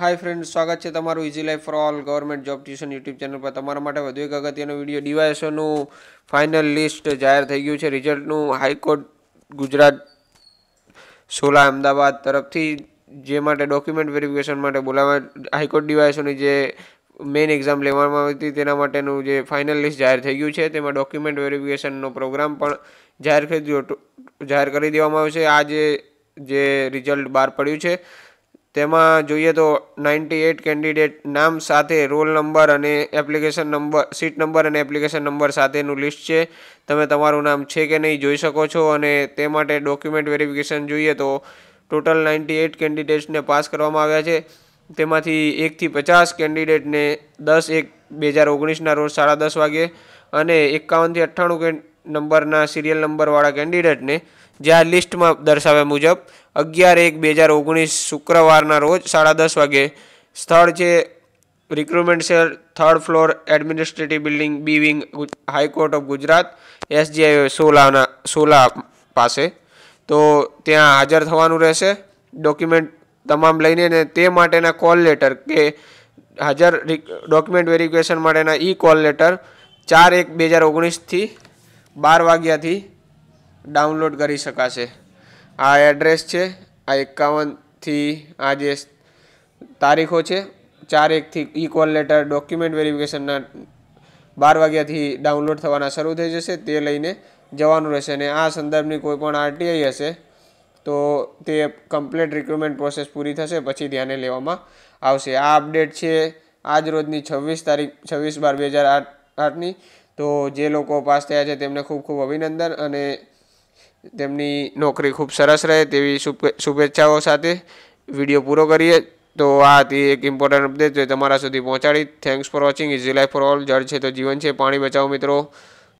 હાય friend સ્વાગત છે તમારું easy life for all government job tuition YouTube channel પર તમારા માટે વધુ એક અગત્યનો વિડીયો ડીવાયએસઓનું ફાઇનલ લિસ્ટ જાહેર થઈ ગયું છે રિઝલ્ટનું હાઈકોર્ટ ગુજરાત સોલા અમદાવાદ તરફથી જે માટે ડોક્યુમેન્ટ વેરિફિકેશન માટે બોલાવવા હાઈકોર્ટ ડીવાયએસઓની જે મેઇન એક્ઝામ લેવામાં આવી હતી તેના માટેનું જે ફાઇનલ લિસ્ટ જાહેર થઈ ગયું છે તેમાં ડોક્યુમેન્ટ વેરિફિકેશનનો પ્રોગ્રામ પણ જાહેર કરી જાહેર કરી દેવામાં આવ્યો છે આજે જે રિઝલ્ટ બહાર પડ્યું છે તેમાં જોઈએ તો નાઇન્ટી એટ કેન્ડિડેટ નામ સાથે રોલ નંબર અને એપ્લિકેશન નંબર સીટ નંબર અને એપ્લિકેશન નંબર સાથેનું લિસ્ટ છે તમે તમારું નામ છે કે નહીં જોઈ શકો છો અને તે માટે ડોક્યુમેન્ટ વેરિફિકેશન જોઈએ તો ટોટલ નાઇન્ટી એટ કેન્ડિડેટ્સને પાસ કરવામાં આવ્યા છે તેમાંથી એકથી પચાસ કેન્ડિડેટને દસ એક બે હજાર ઓગણીસના રોજ સાડા દસ વાગ્યે અને એકાવનથી અઠ્ઠાણું નંબરના સિરિયલ નંબરવાળા કેન્ડિડેટને જે આ લિસ્ટમાં દર્શાવ્યા મુજબ અગિયાર એક બે હજાર ઓગણીસ શુક્રવારના રોજ સાડા દસ વાગે સ્થળ છે recruitment cell third floor administrative building B wing high court of Gujarat SGI સોલાના સોલા પાસે તો ત્યાં હાજર થવાનું રહેશે ડોક્યુમેન્ટ તમામ લઈને ને તે માટેના કોલ લેટર કે હાજર ડોક્યુમેન્ટ વેરિફિકેશન માટેના ઈ કોલ લેટર ચાર એક બે હજાર ઓગણીસથી બાર વાગ્યાથી ડાઉનલોડ કરી શકાશે આ એડ્રેસ છે આ એકાવનથી આ જે તારીખો છે ચાર એકથી ઈ કોલ લેટર ડોક્યુમેન્ટ વેરિફિકેશનના બાર વાગ્યાથી ડાઉનલોડ થવાના શરૂ થઈ જશે તે લઈને જવાનું રહેશે અને આ સંદર્ભની કોઈ પણ આરટીઆઈ હશે તો તે કમ્પ્લીટ રિક્રુટમેન્ટ પ્રોસેસ પૂરી થશે પછી ધ્યાને લેવામાં આવશે આ અપડેટ છે આજ રોજની છવ્વીસ તારીખ છવ્વીસ બાર બે હજાર આઠ આઠની તો જે લોકો પાસ થયા છે તેમને ખૂબ ખૂબ અભિનંદન અને તેમની નોકરી ખૂબ સરસ રહે તેવી શુભેચ્છાઓ સાથે વિડીયો પૂરો કરીએ તો આ હતી એક ઇમ્પોર્ટન્ટ અપડેટ તમારા સુધી પહોંચાડી thanks for watching easy life for all જળ છે તો જીવન છે પાણી બચાવો મિત્રો